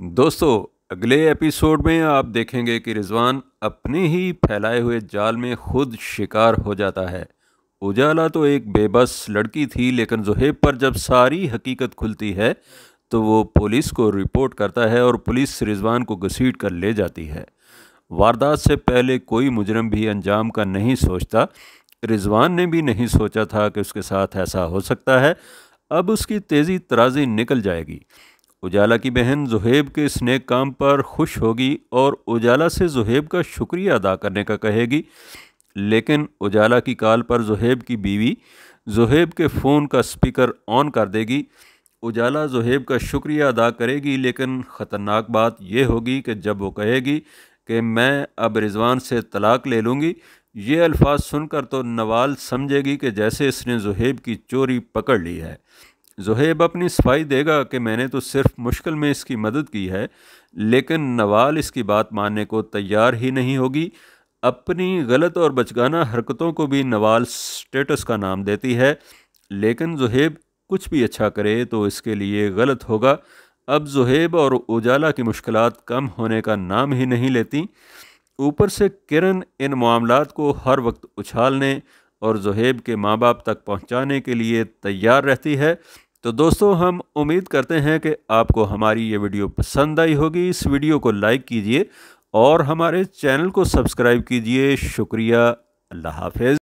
दोस्तों अगले एपिसोड में आप देखेंगे कि रिजवान अपने ही फैलाए हुए जाल में खुद शिकार हो जाता है उजाला तो एक बेबस लड़की थी लेकिन जुहेब पर जब सारी हकीकत खुलती है तो वो पुलिस को रिपोर्ट करता है और पुलिस रिजवान को घसीट कर ले जाती है वारदात से पहले कोई मुजरम भी अंजाम का नहीं सोचता रिजवान ने भी नहीं सोचा था कि उसके साथ ऐसा हो सकता है अब उसकी तेज़ी तराजी निकल जाएगी उजाला की बहन जुहेब के इस नेक काम पर खुश होगी और उजाला से ज़ुहेब का शुक्रिया अदा करने का कहेगी लेकिन उजाला की कॉल पर जहेब की बीवी जुहेब के फ़ोन का स्पीकर ऑन कर देगी उजाला ज़ुहेब का शुक्रिया अदा करेगी लेकिन ख़तरनाक बात यह होगी कि जब वो कहेगी कि मैं अब रिजवान से तलाक ले लूँगी ये अल्फाज सुनकर तो नवाल समझेगी कि जैसे इसने ज़ुहेब की चोरी पकड़ ली है जहेब अपनी सफाई देगा कि मैंने तो सिर्फ मुश्किल में इसकी मदद की है लेकिन नवाल इसकी बात मानने को तैयार ही नहीं होगी अपनी गलत और बचगाना हरकतों को भी नवाल स्टेटस का नाम देती है लेकिन जहेब कुछ भी अच्छा करे तो इसके लिए गलत होगा अब जहेब और उजाला की मुश्किल कम होने का नाम ही नहीं लेती ऊपर से किरण इन मामला को हर वक्त उछालने और जहेब के माँ बाप तक पहुँचाने के लिए तैयार रहती है तो दोस्तों हम उम्मीद करते हैं कि आपको हमारी ये वीडियो पसंद आई होगी इस वीडियो को लाइक कीजिए और हमारे चैनल को सब्सक्राइब कीजिए शुक्रिया अल्लाह हाफिज़